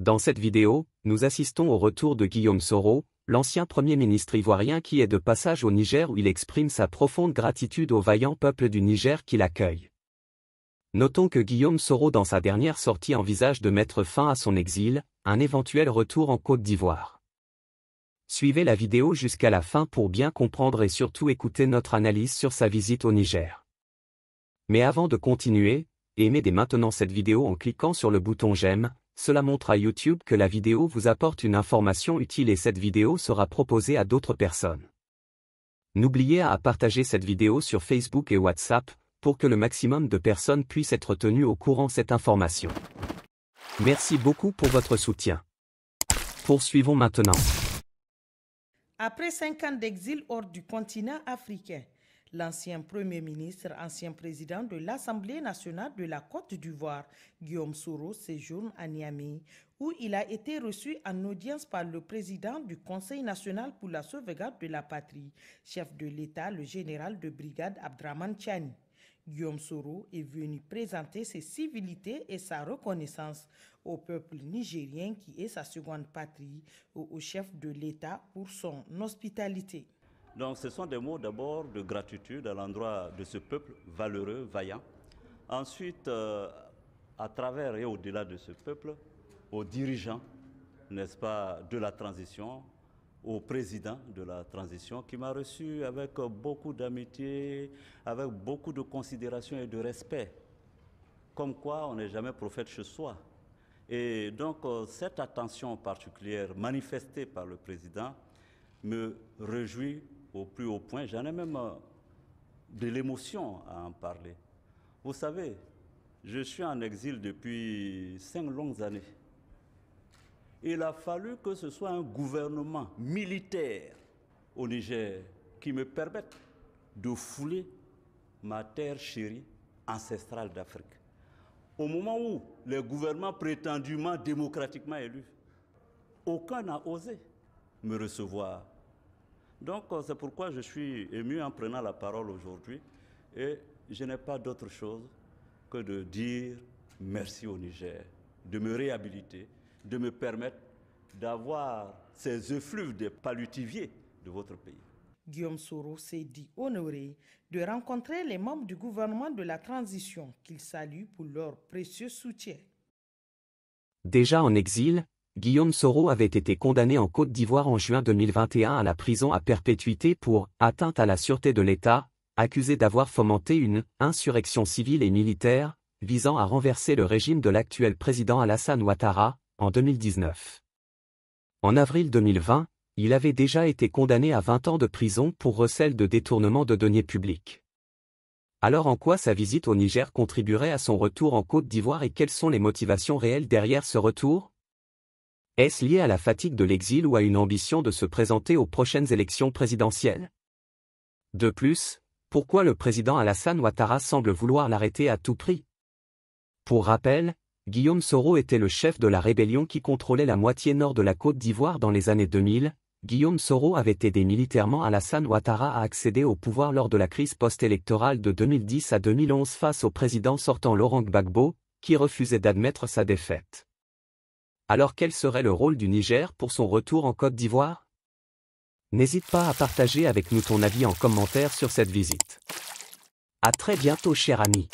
Dans cette vidéo, nous assistons au retour de Guillaume Soro, l'ancien Premier ministre ivoirien qui est de passage au Niger où il exprime sa profonde gratitude au vaillant peuple du Niger qui l'accueille. Notons que Guillaume Soro dans sa dernière sortie envisage de mettre fin à son exil, un éventuel retour en Côte d'Ivoire. Suivez la vidéo jusqu'à la fin pour bien comprendre et surtout écouter notre analyse sur sa visite au Niger. Mais avant de continuer, aimez dès maintenant cette vidéo en cliquant sur le bouton j'aime, cela montre à YouTube que la vidéo vous apporte une information utile et cette vidéo sera proposée à d'autres personnes. N'oubliez à partager cette vidéo sur Facebook et WhatsApp, pour que le maximum de personnes puissent être tenues au courant de cette information. Merci beaucoup pour votre soutien. Poursuivons maintenant. Après cinq ans d'exil hors du continent africain, L'ancien Premier ministre, ancien président de l'Assemblée nationale de la Côte d'Ivoire, Guillaume Soro, séjourne à Niamey, où il a été reçu en audience par le président du Conseil national pour la sauvegarde de la patrie, chef de l'État, le général de brigade Abdraman Chani. Guillaume Soro est venu présenter ses civilités et sa reconnaissance au peuple nigérien qui est sa seconde patrie, au chef de l'État pour son hospitalité. Donc ce sont des mots d'abord de gratitude à l'endroit de ce peuple valeureux, vaillant. Ensuite, euh, à travers et au-delà de ce peuple, aux dirigeants, n'est-ce pas, de la transition, au président de la transition qui m'a reçu avec beaucoup d'amitié, avec beaucoup de considération et de respect. Comme quoi, on n'est jamais prophète chez soi. Et donc, euh, cette attention particulière manifestée par le président me réjouit au plus haut point. J'en ai même euh, de l'émotion à en parler. Vous savez, je suis en exil depuis cinq longues années. Il a fallu que ce soit un gouvernement militaire au Niger qui me permette de fouler ma terre chérie ancestrale d'Afrique. Au moment où les gouvernements prétendument démocratiquement élus, aucun n'a osé me recevoir donc euh, c'est pourquoi je suis ému en prenant la parole aujourd'hui et je n'ai pas d'autre chose que de dire merci au Niger, de me réhabiliter, de me permettre d'avoir ces effluves de palutiviers de votre pays. Guillaume Soro s'est dit honoré de rencontrer les membres du gouvernement de la transition qu'il salue pour leur précieux soutien. Déjà en exil, Guillaume Soro avait été condamné en Côte d'Ivoire en juin 2021 à la prison à perpétuité pour atteinte à la sûreté de l'État, accusé d'avoir fomenté une insurrection civile et militaire visant à renverser le régime de l'actuel président Alassane Ouattara en 2019. En avril 2020, il avait déjà été condamné à 20 ans de prison pour recel de détournement de deniers publics. Alors en quoi sa visite au Niger contribuerait à son retour en Côte d'Ivoire et quelles sont les motivations réelles derrière ce retour est-ce lié à la fatigue de l'exil ou à une ambition de se présenter aux prochaines élections présidentielles De plus, pourquoi le président Alassane Ouattara semble vouloir l'arrêter à tout prix Pour rappel, Guillaume Soro était le chef de la rébellion qui contrôlait la moitié nord de la Côte d'Ivoire dans les années 2000. Guillaume Soro avait aidé militairement Alassane Ouattara à accéder au pouvoir lors de la crise post-électorale de 2010 à 2011 face au président sortant Laurent Gbagbo, qui refusait d'admettre sa défaite. Alors quel serait le rôle du Niger pour son retour en Côte d'Ivoire N'hésite pas à partager avec nous ton avis en commentaire sur cette visite. À très bientôt cher ami